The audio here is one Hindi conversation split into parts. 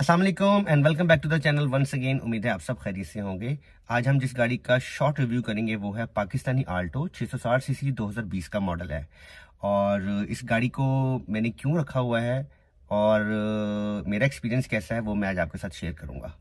Aslam and welcome back to the channel once again उम्मीद है आप सब खरीद से होंगे आज हम जिस गाड़ी का शॉर्ट रिव्यू करेंगे वो है पाकिस्तानी आल्टो 660 सीसी 2020 का मॉडल है और इस गाड़ी को मैंने क्यों रखा हुआ है और मेरा एक्सपीरियंस कैसा है वो मैं आज आपके साथ शेयर करूंगा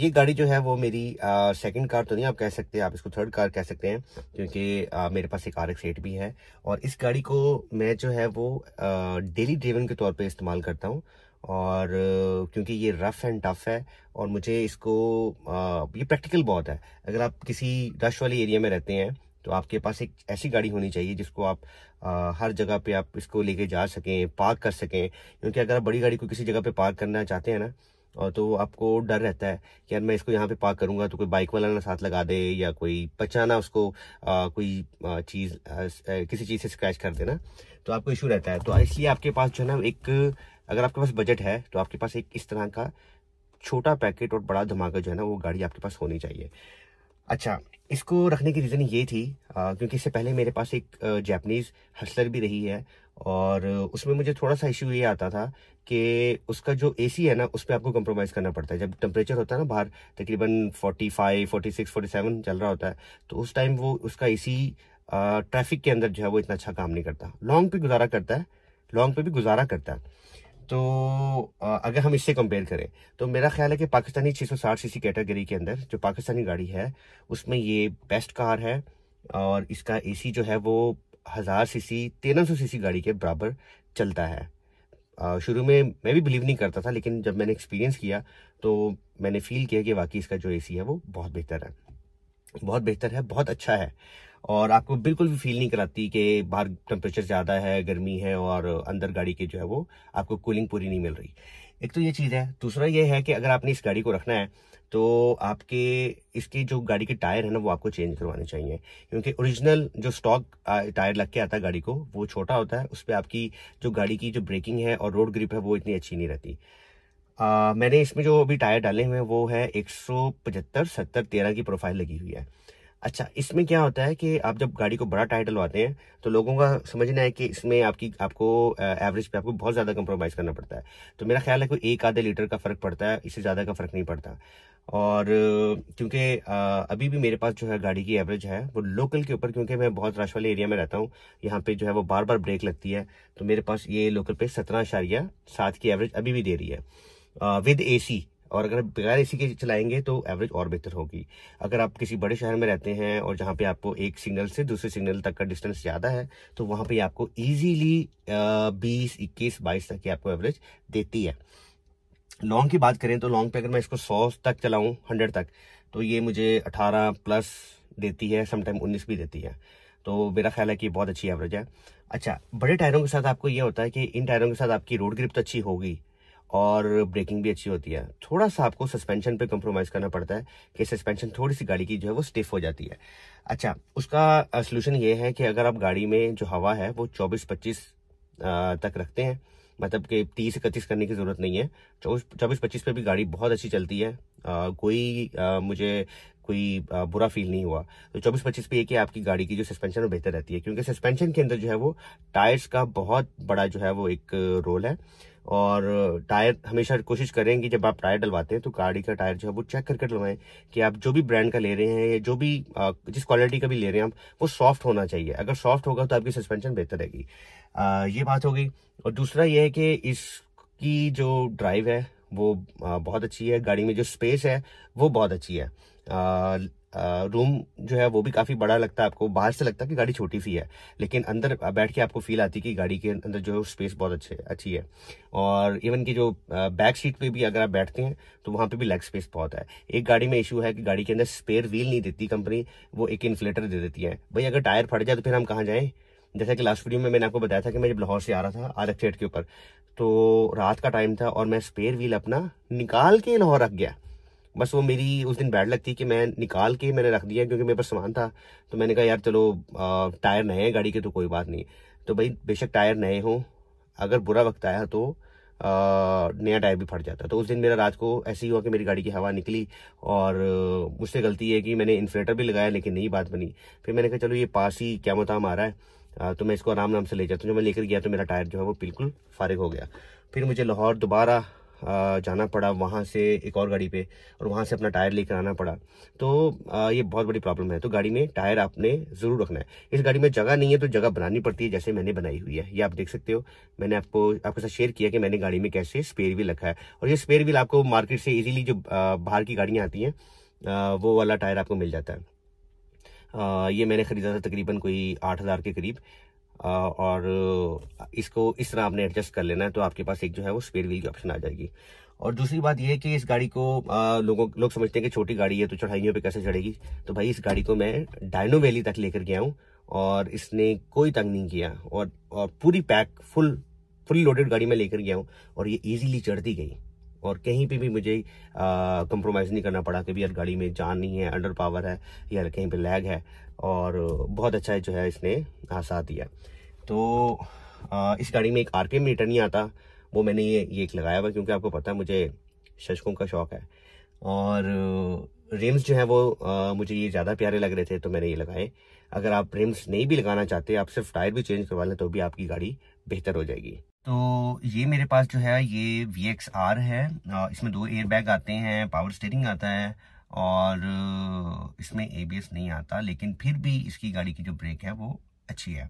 ये गाड़ी जो है वो मेरी सेकंड कार तो नहीं आप कह सकते आप इसको थर्ड कार कह सकते हैं क्योंकि मेरे पास एक आर एक्स भी है और इस गाड़ी को मैं जो है वो डेली ड्रिवन के तौर पर इस्तेमाल करता हूँ और क्योंकि ये रफ़ एंड टफ़ है और मुझे इसको ये प्रैक्टिकल बहुत है अगर आप किसी रश वाले एरिया में रहते हैं तो आपके पास एक ऐसी गाड़ी होनी चाहिए जिसको आप आ, हर जगह पे आप इसको लेके जा सकें पार्क कर सकें क्योंकि अगर आप बड़ी गाड़ी को किसी जगह पे पार्क करना चाहते हैं ना और तो आपको डर रहता है कि यार मैं इसको यहाँ पे पार्क करूँगा तो कोई बाइक वाला ना साथ लगा दे या कोई बच्चा ना उसको आ, कोई चीज़ किसी चीज़ से स्क्रैच कर देना तो आपको इशू रहता है तो इसलिए आपके पास जो है ना एक अगर आपके पास बजट है तो आपके पास एक इस तरह का छोटा पैकेट और बड़ा धमाका जो है ना वो गाड़ी आपके पास होनी चाहिए अच्छा इसको रखने की रीज़न ये थी आ, क्योंकि इससे पहले मेरे पास एक जैपनीज़ हसलर भी रही है और उसमें मुझे थोड़ा सा इश्यू ये आता था कि उसका जो एसी है ना उस पर आपको कंप्रोमाइज़ करना पड़ता है जब टेम्परेचर होता है ना बाहर तकरीबन 45, 46, 47 चल रहा होता है तो उस टाइम वो उसका एसी ट्रैफिक के अंदर जो है वो इतना अच्छा काम नहीं करता लॉन्ग पे गुजारा करता है लॉन्ग पे भी गुजारा करता है तो अगर हम इससे कंपेयर करें तो मेरा ख्याल है कि पाकिस्तानी छः सीसी कैटेगरी के अंदर जो पाकिस्तानी गाड़ी है उसमें ये बेस्ट कार है और इसका एसी जो है वो हज़ार सीसी तेरह सौ सीसी गाड़ी के बराबर चलता है शुरू में मैं भी बिलीव नहीं करता था लेकिन जब मैंने एक्सपीरियंस किया तो मैंने फील किया कि वाकई इसका जो सी है वो बहुत बेहतर है बहुत बेहतर है बहुत अच्छा है और आपको बिल्कुल भी फील नहीं कराती कि बाहर टेम्परेचर ज़्यादा है गर्मी है और अंदर गाड़ी के जो है वो आपको कूलिंग पूरी नहीं मिल रही एक तो ये चीज़ है दूसरा ये है कि अगर आपने इस गाड़ी को रखना है तो आपके इसकी जो गाड़ी के टायर है ना वो आपको चेंज करवाने चाहिए क्योंकि ओरिजिनल जो स्टॉक टायर लग के आता है गाड़ी को वो छोटा होता है उस पर आपकी जो गाड़ी की जो ब्रेकिंग है और रोड ग्रिप है वो इतनी अच्छी नहीं रहती आ, मैंने इसमें जो अभी टायर डाले हुए हैं वो है एक सौ पचहत्तर सत्तर तेरह की प्रोफाइल लगी हुई है अच्छा इसमें क्या होता है कि आप जब गाड़ी को बड़ा टायर डलवाते हैं तो लोगों का समझना है कि इसमें आपकी आपको एवरेज पे आपको बहुत ज़्यादा कंप्रोमाइज़ करना पड़ता है तो मेरा ख्याल है कोई एक आधे लीटर का फ़र्क पड़ता है इससे ज़्यादा का फ़र्क नहीं पड़ता और क्योंकि अभी भी मेरे पास जो है गाड़ी की एवरेज है वो लोकल के ऊपर क्योंकि मैं बहुत रश वाले एरिया में रहता हूँ यहाँ पे जो है वो बार बार ब्रेक लगती है तो मेरे पास ये लोकल पे सत्रह सात की एवरेज अभी भी दे रही है विद ए और अगर आप बगैर ए के चलाएंगे तो एवरेज और बेहतर होगी अगर आप किसी बड़े शहर में रहते हैं और जहाँ पे आपको एक सिग्नल से दूसरे सिग्नल तक का डिस्टेंस ज़्यादा है तो वहाँ पे आपको इजीली बीस इक्कीस बाईस तक की आपको एवरेज देती है लॉन्ग की बात करें तो लॉन्ग पे अगर मैं इसको सौ तक चलाऊँ हंड्रेड तक तो ये मुझे अठारह प्लस देती है समटाइम उन्नीस भी देती है तो मेरा ख्याल है कि बहुत अच्छी एवरेज है अच्छा बड़े टायरों के साथ आपको ये होता है कि इन टायरों के साथ आपकी रोड ग्रिप तो अच्छी होगी और ब्रेकिंग भी अच्छी होती है थोड़ा सा आपको सस्पेंशन पे कंप्रोमाइज करना पड़ता है कि सस्पेंशन थोड़ी सी गाड़ी की जो है वो स्टिफ हो जाती है अच्छा उसका सोल्यूशन ये है कि अगर आप गाड़ी में जो हवा है वो 24-25 तक रखते हैं मतलब कि तीस इकतीस करने की ज़रूरत नहीं है चौबीस चौबीस पच्चीस पे भी गाड़ी बहुत अच्छी चलती है आ, कोई आ, मुझे कोई आ, बुरा फील नहीं हुआ तो चौबीस पच्चीस पे कि आपकी गाड़ी की जो सस्पेंशन है बेहतर रहती है क्योंकि सस्पेंशन के अंदर जो है वो टायर्स का बहुत बड़ा जो है वो एक रोल है और टायर हमेशा कोशिश करें कि जब आप टायर डलवाते हैं तो गाड़ी का टायर जो है वो चेक करके डलवाएं कि आप जो भी ब्रांड का ले रहे हैं या जो भी जिस क्वालिटी का भी ले रहे हैं आप वो सॉफ्ट होना चाहिए अगर सॉफ्ट होगा तो आपकी सस्पेंशन बेहतर रहेगी ये बात हो गई और दूसरा ये है कि इसकी जो ड्राइव है वो बहुत अच्छी है गाड़ी में जो स्पेस है वो बहुत अच्छी है रूम जो है वो भी काफ़ी बड़ा लगता है आपको बाहर से लगता है कि गाड़ी छोटी सी है लेकिन अंदर बैठ के आपको फील आती है कि गाड़ी के अंदर जो स्पेस बहुत अच्छे अच्छी है और इवन की जो बैक सीट पे भी अगर आप बैठते हैं तो वहाँ पे भी लेग स्पेस बहुत है एक गाड़ी में इशू है कि गाड़ी के अंदर स्पेयर व्हील नहीं देती कंपनी वो एक इन्फ्लेटर दे देती है भाई अगर टायर फट जाए तो फिर हम कहाँ जाएँ जैसा कि लास्ट वीडियो में मैंने आपको बताया था कि मैं जब लाहौर से आ रहा था आरक सेट के ऊपर तो रात का टाइम था और मैं स्पेयर व्हील अपना निकाल के लाहौर रख गया बस वो मेरी उस दिन बैड लगती कि मैं निकाल के मैंने रख दिया क्योंकि मेरे पास सामान था तो मैंने कहा यार चलो टायर नए हैं गाड़ी के तो कोई बात नहीं तो भाई बेशक टायर नए हों अगर बुरा वक्त आया तो आ, नया टायर भी फट जाता तो उस दिन मेरा रात को ऐसे ही हुआ कि मेरी गाड़ी की हवा निकली और मुझसे गलती है कि मैंने इन्फ्लेटर भी लगाया लेकिन नहीं बात बनी फिर मैंने कहा चलो ये पास ही क्या मताम आ रहा है तो मैं इसको आराम आराम से ले जाता हूँ जब मैं लेकर गया तो मेरा टायर जो है वो बिल्कुल फारिग हो गया फिर मुझे लाहौर दोबारा जाना पड़ा वहाँ से एक और गाड़ी पे और वहाँ से अपना टायर लेकर आना पड़ा तो ये बहुत बड़ी प्रॉब्लम है तो गाड़ी में टायर आपने ज़रूर रखना है इस गाड़ी में जगह नहीं है तो जगह बनानी पड़ती है जैसे मैंने बनाई हुई है ये आप देख सकते हो मैंने आपको आपके साथ शेयर किया कि मैंने गाड़ी में कैसे स्पेयर व्हील रखा है और ये स्पेयर व्हील आपको मार्केट से ईजिली जो बाहर की गाड़ियाँ आती हैं वो वाला टायर आपको मिल जाता है ये मैंने ख़रीदा था तकरीबन कोई आठ हज़ार के करीब और इसको इस तरह आपने एडजस्ट कर लेना है तो आपके पास एक जो है वो स्पेयर व्हील की ऑप्शन आ जाएगी और दूसरी बात यह है कि इस गाड़ी को लोगों लोग समझते हैं कि छोटी गाड़ी है तो चढ़ाइयों पे कैसे चढ़ेगी तो भाई इस गाड़ी को मैं डायनो वैली तक लेकर गया हूँ और इसने कोई तंग नहीं किया और, और पूरी पैक फुल फुल लोडेड गाड़ी में लेकर गया हूँ और ये ईजिली चढ़ती गई और कहीं पे भी मुझे कंप्रोमाइज़ नहीं करना पड़ा कि भी यार गाड़ी में जान नहीं है अंडर पावर है यार कहीं पे लैग है और बहुत अच्छा है जो है इसने आसा दिया तो आ, इस गाड़ी में एक आर मीटर नहीं आता वो मैंने ये ये एक लगाया हुआ क्योंकि आपको पता है मुझे शशकों का शौक है और रिम्स जो है वो आ, मुझे ये ज़्यादा प्यारे लग रहे थे तो मैंने ये लगाए अगर आप रिम्स नहीं भी लगाना चाहते आप सिर्फ टायर भी चेंज करवा लें तो भी आपकी गाड़ी बेहतर हो जाएगी तो ये मेरे पास जो है ये वी एक्स आर है इसमें दो एयर बैग आते हैं पावर स्टेयरिंग आता है और इसमें एबीएस नहीं आता लेकिन फिर भी इसकी गाड़ी की जो ब्रेक है वो अच्छी है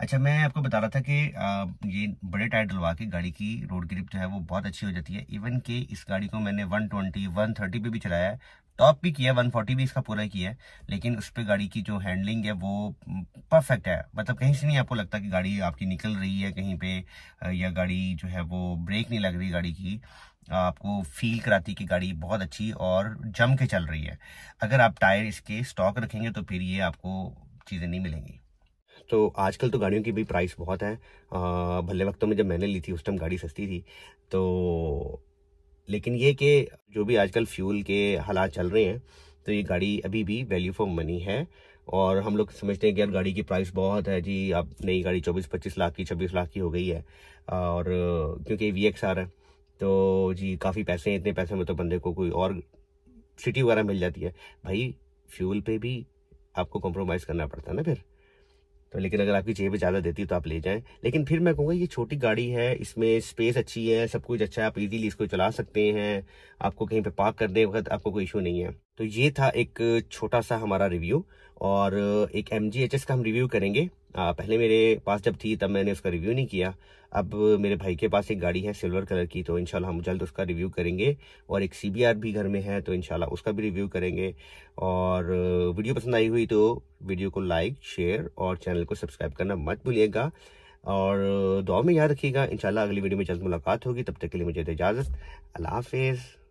अच्छा मैं आपको बता रहा था कि ये बड़े टायर डलवा के गाड़ी की रोड ग्रिप जो है वो बहुत अच्छी हो जाती है इवन कि इस गाड़ी को मैंने 120 130 पे भी चलाया है टॉप भी किया वन फोर्टी भी इसका पूरा किया है लेकिन उस पर गाड़ी की जो हैंडलिंग है वो परफेक्ट हम्म, है मतलब कहीं से नहीं आपको लगता कि गाड़ी आपकी निकल रही है कहीं पे या गाड़ी जो है वो ब्रेक नहीं लग रही गाड़ी की आपको फील कराती कि गाड़ी बहुत अच्छी और जम के चल रही है अगर आप टायर इसके स्टॉक रखेंगे तो फिर ये आपको चीज़ें नहीं मिलेंगी तो आजकल तो गाड़ियों की भी प्राइस बहुत है भले वक्तों में जब मैंने ली थी उस टाइम गाड़ी सस्ती थी तो लेकिन ये कि जो भी आजकल फ्यूल के हालात चल रहे हैं तो ये गाड़ी अभी भी वैल्यू फॉर मनी है और हम लोग समझते हैं कि यार गाड़ी की प्राइस बहुत है जी अब नई गाडी चौबीस पच्चीस लाख की छब्बीस लाख की हो गई है और क्योंकि वी एक्स आर है तो जी काफ़ी पैसे हैं इतने पैसे में तो बंदे को कोई और सिटी वगैरह मिल जाती है भाई फ्यूल पे भी आपको कॉम्प्रोमाइज़ करना पड़ता है ना फिर तो लेकिन अगर आपकी जेब ज्यादा देती है तो आप ले जाएं लेकिन फिर मैं कहूँगा ये छोटी गाड़ी है इसमें स्पेस अच्छी है सब कुछ अच्छा है आप इजीली इसको चला सकते हैं आपको कहीं पे पार्क करने वक्त आपको कोई इशू नहीं है तो ये था एक छोटा सा हमारा रिव्यू और एक एम का हम रिव्यू करेंगे आ, पहले मेरे पास जब थी तब मैंने उसका रिव्यू नहीं किया अब मेरे भाई के पास एक गाड़ी है सिल्वर कलर की तो इनशाला हम जल्द उसका रिव्यू करेंगे और एक सी भी घर में है तो इनशाला उसका भी रिव्यू करेंगे और वीडियो पसंद आई हुई तो वीडियो को लाइक शेयर और चैनल को सब्सक्राइब करना मत भूलिएगा और दुआ में याद रखिएगा इंशाल्लाह अगली वीडियो में जल्द मुलाकात होगी तब तक के लिए मुझे इजाज़त अल्लाह हाफिज़